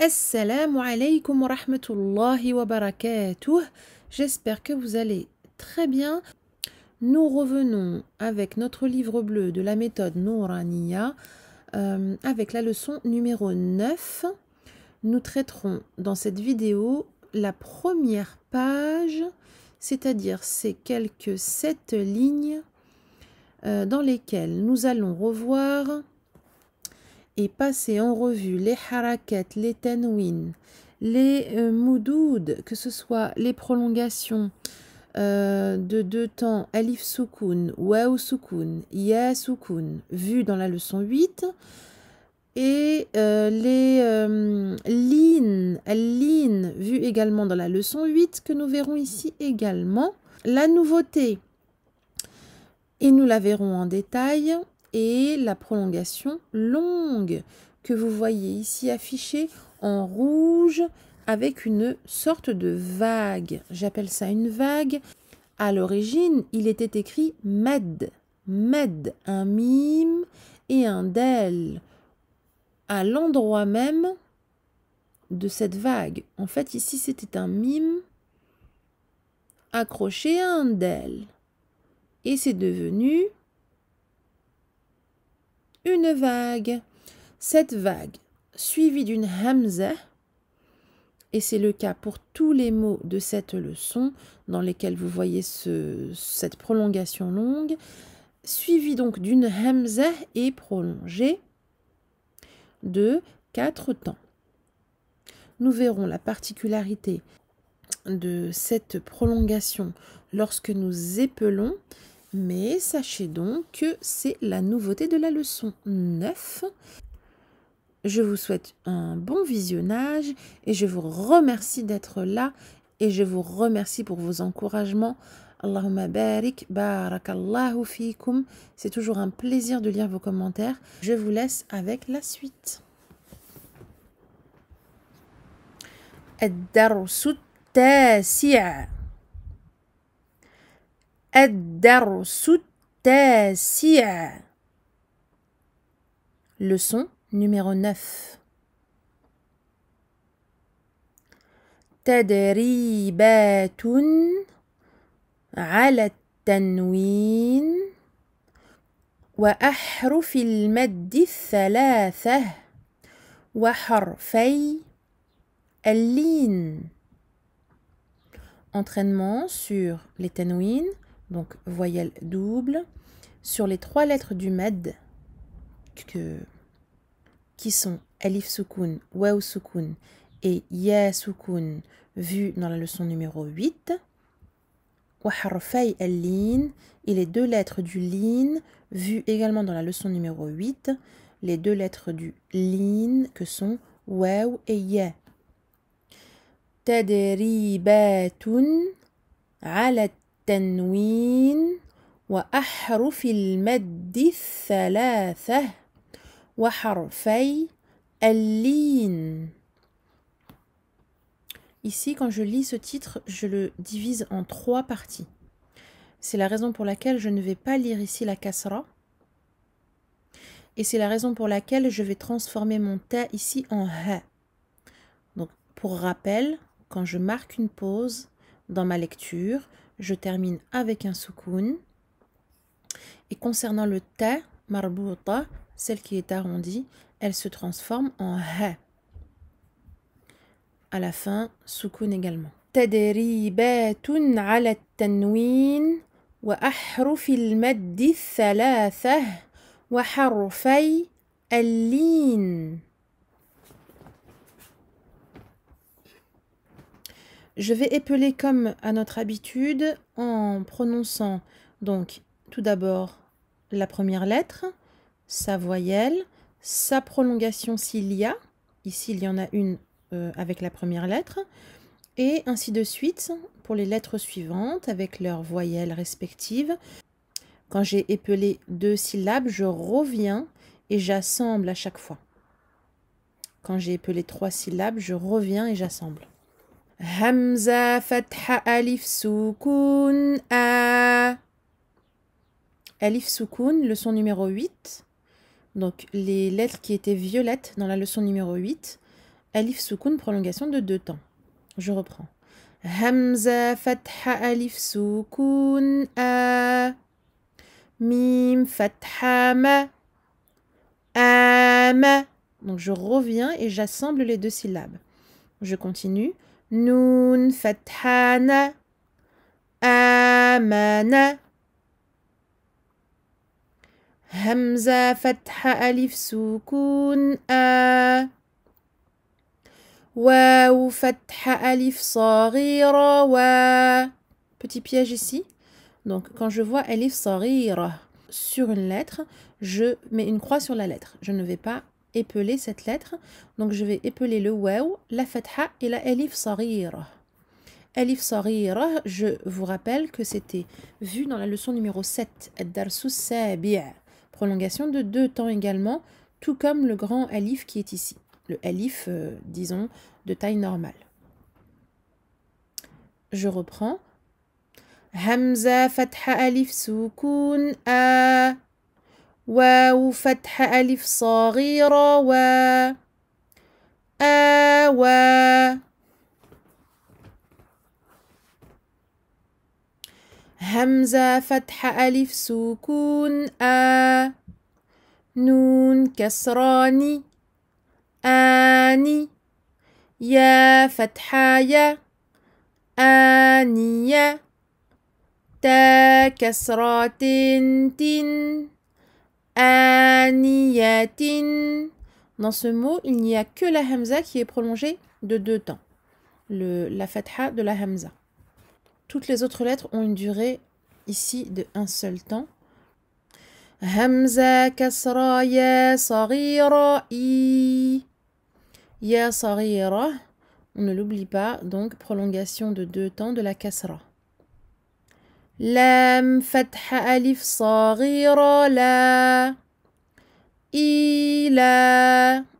Assalamu alaikum wa rahmatullahi wa barakatuh. J'espère que vous allez très bien. Nous revenons avec notre livre bleu de la méthode Nourania euh, avec la leçon numéro 9. Nous traiterons dans cette vidéo la première page, c'est-à-dire ces quelques sept lignes euh, dans lesquelles nous allons revoir et passer en revue les harakat, les tanwin, les euh, moudoud, que ce soit les prolongations euh, de deux temps, alif soukoun, waou soukoun, ya soukoun, vu dans la leçon 8, et euh, les lin, lin, vues également dans la leçon 8, que nous verrons ici également. La nouveauté, et nous la verrons en détail, et la prolongation longue que vous voyez ici affichée en rouge avec une sorte de vague. J'appelle ça une vague. À l'origine, il était écrit med, med, un mime et un del à l'endroit même de cette vague. En fait, ici, c'était un mime accroché à un del. Et c'est devenu une vague. Cette vague, suivie d'une hamza, et c'est le cas pour tous les mots de cette leçon, dans lesquels vous voyez cette prolongation longue, suivie donc d'une hamza et prolongée de quatre temps. Nous verrons la particularité de cette prolongation lorsque nous épelons mais sachez donc que c'est la nouveauté de la leçon 9. Je vous souhaite un bon visionnage et je vous remercie d'être là et je vous remercie pour vos encouragements. Allahumma barik, barakallahu fikum. C'est toujours un plaisir de lire vos commentaires. Je vous laisse avec la suite. الدرس التاسع Leçon numéro 9 تدريبات على التنوين وأحرف المد الثلاثة وحرفي اللين Entraînement sur les tanouines donc voyelle double, sur les trois lettres du med que, qui sont Alif SUKUN, Waw SUKUN et Ya SUKUN, vu dans la leçon numéro 8. Waharfei el lin et les deux lettres du Lin, vu également dans la leçon numéro 8, les deux lettres du Lin que sont Waw et Ya. ala Ici, quand je lis ce titre, je le divise en trois parties. C'est la raison pour laquelle je ne vais pas lire ici la kasra. Et c'est la raison pour laquelle je vais transformer mon ta ici en ha. Donc, pour rappel, quand je marque une pause dans ma lecture, je termine avec un soukoun. Et concernant le ta, marbouta, celle qui est arrondie, elle se transforme en ha. À la fin, soukoun également. تدريبات على التنوين وأحرف المد الثلاثة وحرفي اللين Je vais épeler comme à notre habitude en prononçant donc tout d'abord la première lettre, sa voyelle, sa prolongation s'il y a. Ici, il y en a une euh, avec la première lettre. Et ainsi de suite pour les lettres suivantes avec leurs voyelles respectives. Quand j'ai épelé deux syllabes, je reviens et j'assemble à chaque fois. Quand j'ai épelé trois syllabes, je reviens et j'assemble. Hamza, Fatha Alif, sukun A Alif Soukoun, leçon numéro 8. Donc les lettres qui étaient violettes dans la leçon numéro 8. Alif Soukoun, prolongation de deux temps. Je reprends. Hamza Fatha Alif Soukoun A. Mim Fatha Ma. Ma. Donc je reviens et j'assemble les deux syllabes. Je continue. نون Fathana Amana همزة فتحة ألف سكون آ واو ألف صغيرة و petit piège ici donc quand je vois ألف صغيرة sur une lettre je mets une croix sur la lettre je ne vais pas épeler cette lettre. Donc je vais épeler le waw, la fatha et la elif sarir. Elif sarir, je vous rappelle que c'était vu dans la leçon numéro 7, ad-darsus sabia Prolongation de deux temps également, tout comme le grand alif qui est ici. Le alif, euh, disons, de taille normale. Je reprends. Hamza, fatha, alif, soukoun, a. واو فتح ألف صغيرة و آوى همزة فتح ألف سكون آ نون كسراني آني يا فتحة يا آنية تا كسرات تن Dans ce mot, il n'y a que la hamza qui est prolongée de deux temps. Le, la fatha de la hamza. Toutes les autres lettres ont une durée ici de un seul temps. Hamza kasra ya sarira i. Ya On ne l'oublie pas, donc prolongation de deux temps de la kasra. لام fatha ألف صغيرة لا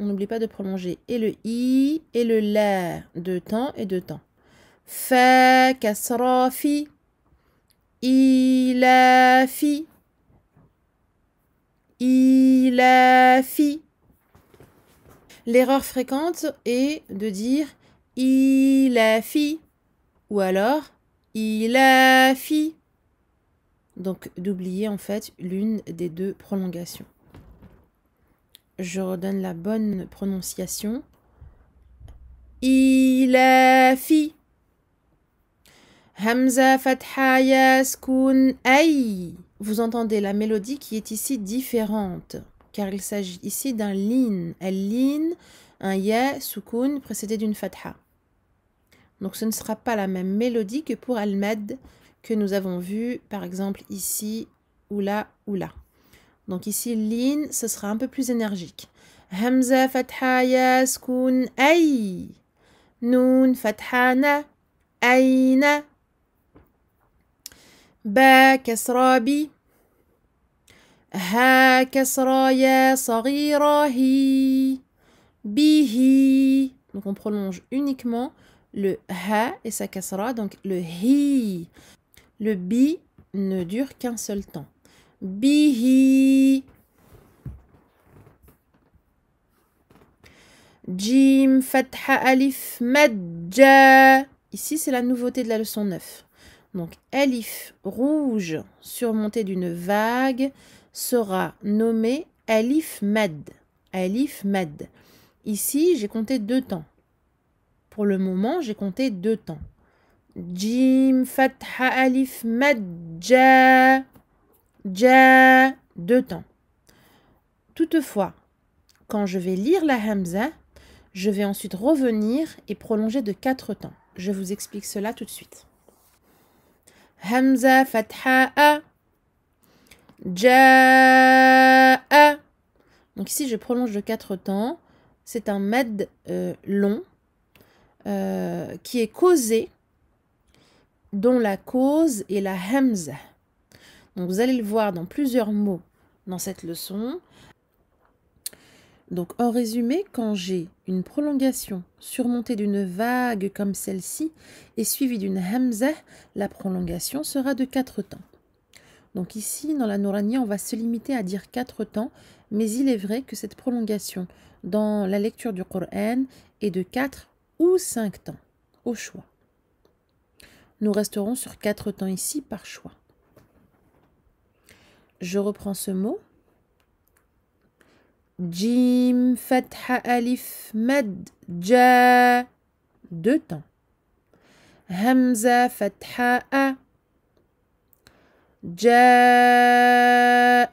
On n'oublie pas de prolonger et le i et le la. de temps et de temps. Fa kasra fi. Ila fi. Ila fi. L'erreur fréquente est de dire il a fi ou alors il a fi donc d'oublier en fait l'une des deux prolongations. Je redonne la bonne prononciation. Hamza fatha Vous entendez la mélodie qui est ici différente, car il s'agit ici d'un lin. Un lin, un ya sukun précédé d'une fatha. Donc ce ne sera pas la même mélodie que pour almed que nous avons vu par exemple ici ou là ou là. Donc ici, lin ce sera un peu plus énergique. Hamza, fatha, yaskun, ay. Nun, fathana, ayna Ba, kasra, bi. ha kasra ya صغيرة hi bihi Donc on prolonge uniquement le ha et sa kasra, donc le hi. Le bi ne dure qu'un seul temps. Bihi. Jim, Fatha, Alif, Madja. Ici, c'est la nouveauté de la leçon 9. Donc, Alif rouge surmonté d'une vague sera nommé Alif Mad. Alif Mad. Ici, j'ai compté deux temps. Pour le moment, j'ai compté deux temps. Jim, Fatha, Alif, Madja, Ja, deux temps. Toutefois, quand je vais lire la Hamza, je vais ensuite revenir et prolonger de quatre temps. Je vous explique cela tout de suite. Hamza, Fatha, A, Ja, Donc ici, je prolonge de quatre temps. C'est un med euh, long euh, qui est causé dont la cause est la hamza. Donc vous allez le voir dans plusieurs mots dans cette leçon. Donc en résumé, quand j'ai une prolongation surmontée d'une vague comme celle-ci et suivie d'une hamza, la prolongation sera de quatre temps. Donc ici, dans la Nourania, on va se limiter à dire quatre temps, mais il est vrai que cette prolongation dans la lecture du Coran est de quatre ou cinq temps, au choix. Nous resterons sur quatre temps ici par choix. Je reprends ce mot. Jim, Fatha, Alif, Mad, Deux temps. Hamza, Fatha, A. Ja'a.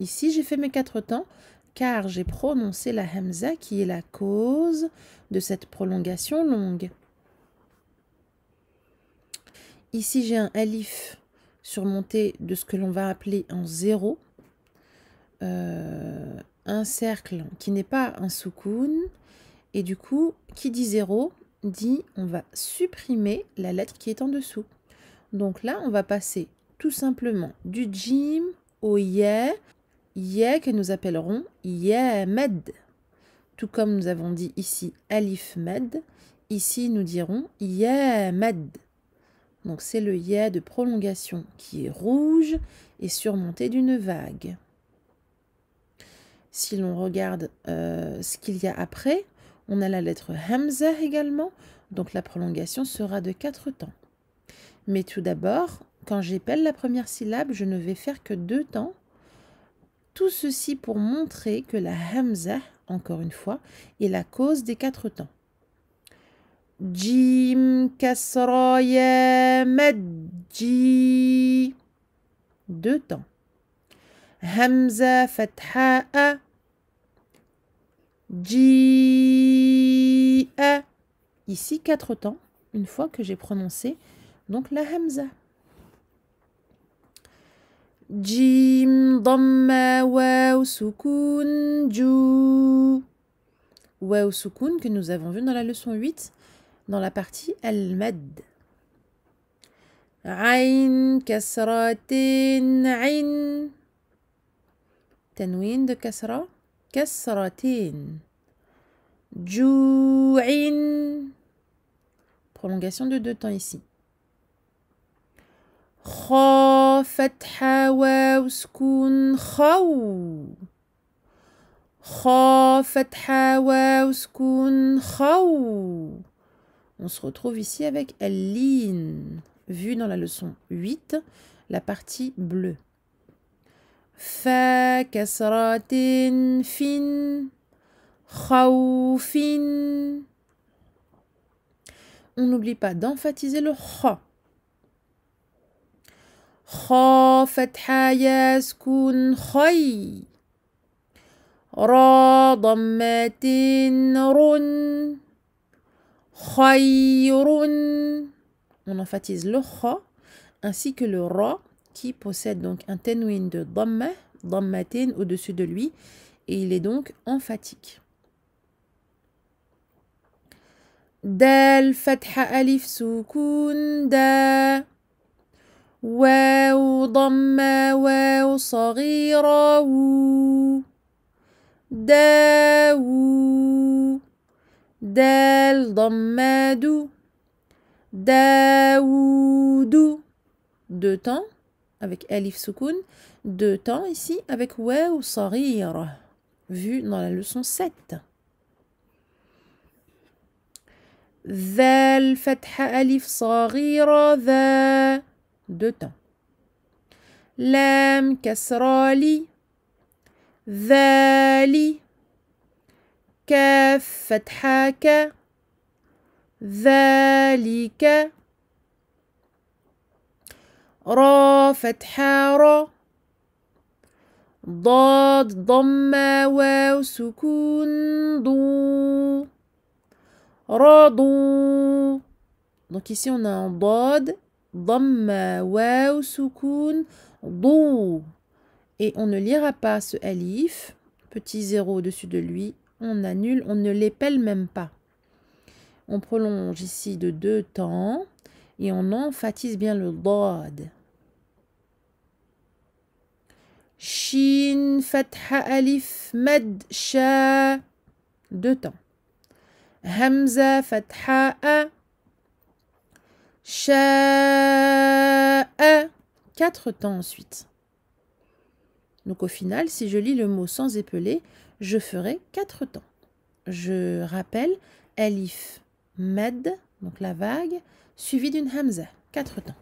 Ici, j'ai fait mes quatre temps car j'ai prononcé la hamza qui est la cause de cette prolongation longue. Ici, j'ai un alif surmonté de ce que l'on va appeler un zéro. Euh, un cercle qui n'est pas un soukoun. Et du coup, qui dit zéro dit on va supprimer la lettre qui est en dessous. Donc là, on va passer tout simplement du jim au yé, yé que nous appellerons med Tout comme nous avons dit ici alif med, ici nous dirons med donc c'est le yé de prolongation qui est rouge et surmonté d'une vague. Si l'on regarde euh, ce qu'il y a après, on a la lettre Hamza également, donc la prolongation sera de quatre temps. Mais tout d'abord, quand j'épelle la première syllabe, je ne vais faire que deux temps. Tout ceci pour montrer que la Hamza, encore une fois, est la cause des quatre temps. Jim, Kasra, Ya, Deux temps. Hamza, Fatha, A. A. Ici, quatre temps, une fois que j'ai prononcé donc la Hamza. Jim, Dhamma, Waw, Sukun, Ju. Waw, Sukun que nous avons vu dans la leçon 8 dans la partie al-mad. Aïn, kasratin, aïn. Tanwin de kasra, kasratin. Jou'in. Prolongation de deux temps ici. Kha, Fatha, واو سكون خو Kha, Fatha, on se retrouve ici avec Lin, vu dans la leçon 8, la partie bleue. Fa kasratin fin On n'oublie pas d'emphatiser le kha. Kha fatha yaskun khay. Ra run. Khayrun. On emphatise le kha ainsi que le ra qui possède donc un tenuin de dhamma, dhammatin au-dessus de lui et il est donc emphatique. Dal fatha alif sukun da. واو ضمة واو صغيرة و Del l'omadou de oudou, de temps avec elif soukoun de temps ici avec ouais ou vu dans la leçon 7 zel fait ha elif soriro de temps lam caseroli veli ك فتحة ك ذلك را فتحة را ضاد ضمة واو سكون ضو رضو Donc ici on a un ضاد dhamma, واو سكون ضو Et on ne lira pas ce alif, petit zéro au-dessus de lui, on annule, on ne l'épelle même pas. On prolonge ici de deux temps et on emphatise bien le lad. Shin, fatha, alif, mad, sha. Deux temps. Hamza, fatha, Sha, Quatre temps ensuite. Donc au final, si je lis le mot sans épeler, je ferai quatre temps. Je rappelle, alif, med, donc la vague, suivi d'une hamza, quatre temps.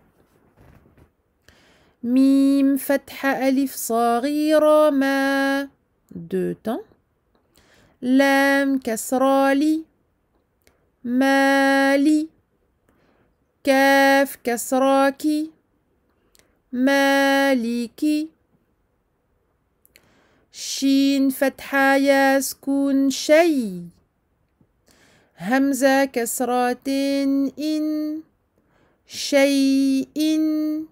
Mim, fatha, alif, sari, ma, deux temps. Lam, Ma, mali, kaf, li, maliki, شين فتحة يا سكون شي همزة كسرة إن شيء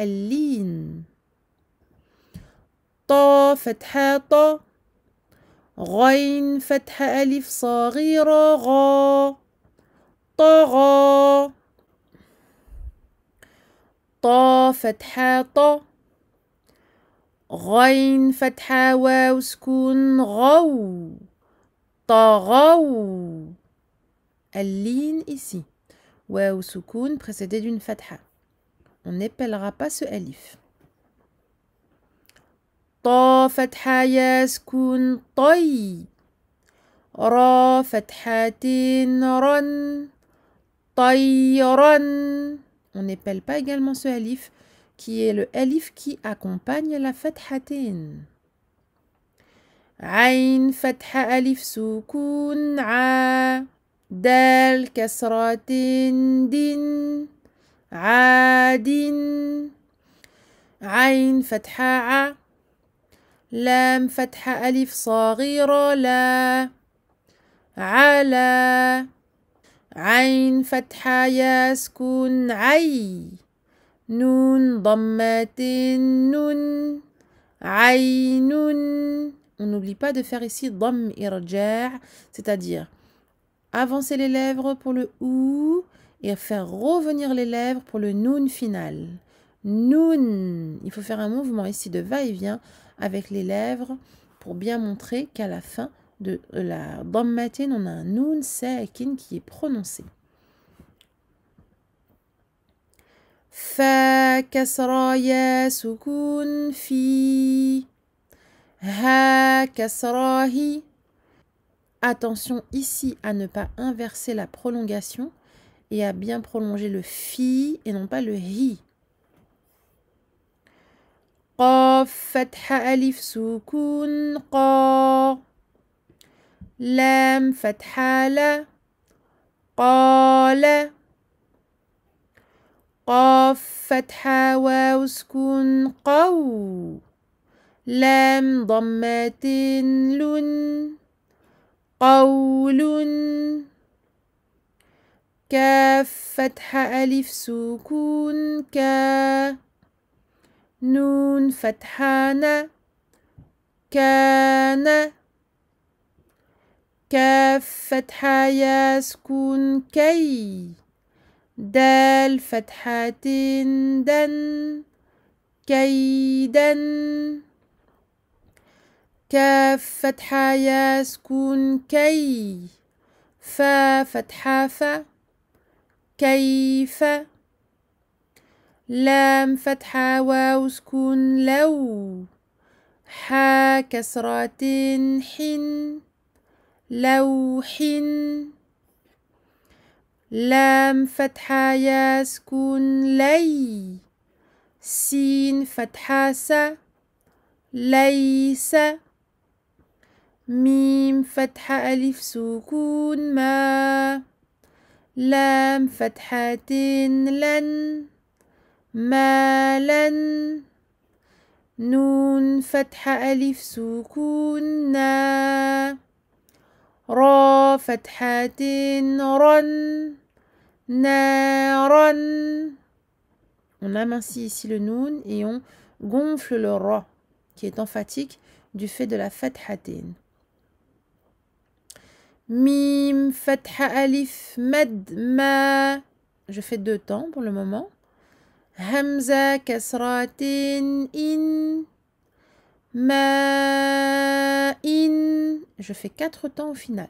اللين طا فتحة طا غين فتحة ألف صغيرة غا طغى طا فتحة طا غين فتحة واو سكون Ta al Aline ici. Waou soukoun précédé d'une fatha. On n'épellera pas ce alif. Ta fatha yaskoun toy. Ra tin ron. Toy ron. On n'épelle pas également ce alif. qui est le alif qui accompagne la fathatin. عين فتحة ألف سكون ع دال كسرة دين عاد عين فتحة ع لام فتحة ألف صغيرة لا على عين فتحة يسكن عي Noun, Noun, On n'oublie pas de faire ici ضم c'est-à-dire avancer les lèvres pour le ou et faire revenir les lèvres pour le NUN final. Il faut faire un mouvement ici de va-et-vient avec les lèvres pour bien montrer qu'à la fin de la Matin on a un noun sakin qui est prononcé. fa كسرى يا سكون Attention ici à ne pas inverser la prolongation et à bien prolonger le fi et non pas le hi. قاف فتحة Alif »« سكون قا لام فتحة لا قال قاف فتحة واو سكون قو لام ضمة لن قول كاف فتحة ألف سكون كا نون فتحة ن كان كاف فتحة يا سكون كي دال فتحة دن كيدا كاف فتحة يا كي فا فتحة فا كيف لام فتحة واو سكون لو حا كسرة حن لوح لام فتحة يا سكون لي سين فتحة س ليس ميم فتحة ألف سكون ما لام فتحة لن مالا نون فتحة ألف سكون نا را فتحة رن On amincit ici le noun et on gonfle le ra qui est emphatique du fait de la fathatin. Mim, fatha, alif, mad, ma. Je fais deux temps pour le moment. Hamza, in. Ma, in. Je fais quatre temps au final.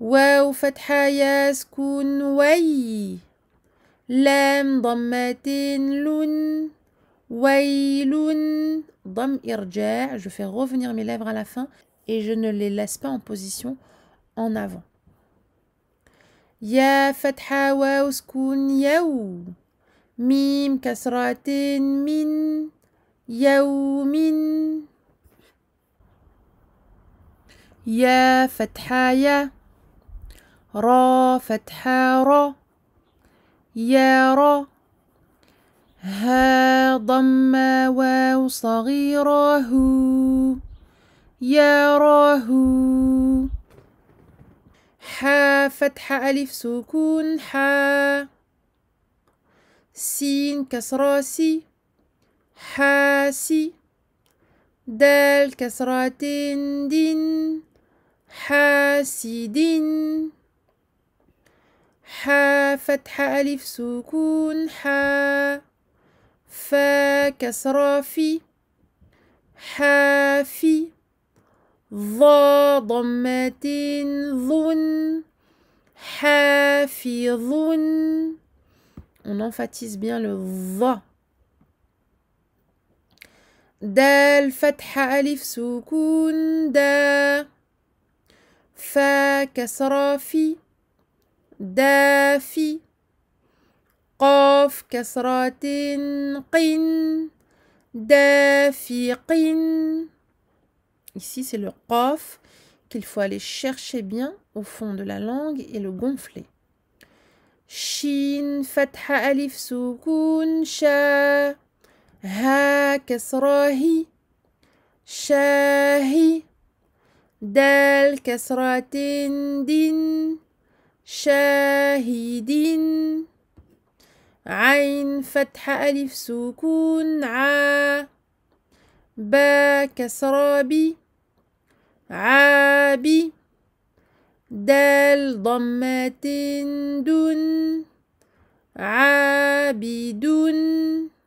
واو فتحة يا سكون وي لام ضمة لون ويل ضم irja je fais revenir mes lèvres à la fin et je ne les laisse pas en position en avant يا فتحة واو سكون يو ميم كسرة من يوم يا فتحة يا را فتحة را يا را ها ضمة واو صغيرة هو يا راه حا فتحة ألف سكون حا سين كسرة سي حاسي دال كسرة دين دين ح فتح ألف سكون ح ف كسرة في ح حافي ضا ضمة ظن حافظ on emphatise bien le va دال فتح ألف سكون دا ف كسرة في دافي قاف كسرة قن دافقين Ici, c'est le qaf qu'il faut aller chercher bien au fond de la langue et le gonfler. Shin, fatha, alif, soukoun, sha, ha, kasrahi, shahi, dal, kasratin, din, شاهد عين فتح ألف سكون ع با كسرى ب عاب دال ضمة دون عابدون